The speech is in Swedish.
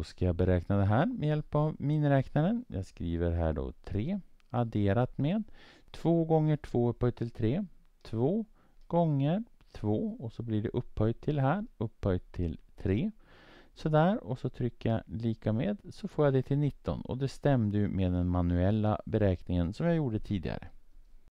då ska jag beräkna det här med hjälp av miniräknaren. Jag skriver här då 3 adderat med 2 gånger 2 upphöjt till 3. 2 gånger 2 och så blir det upphöjt till här, upphöjt till 3. Sådär och så trycker jag lika med så får jag det till 19 och det stämde ju med den manuella beräkningen som jag gjorde tidigare.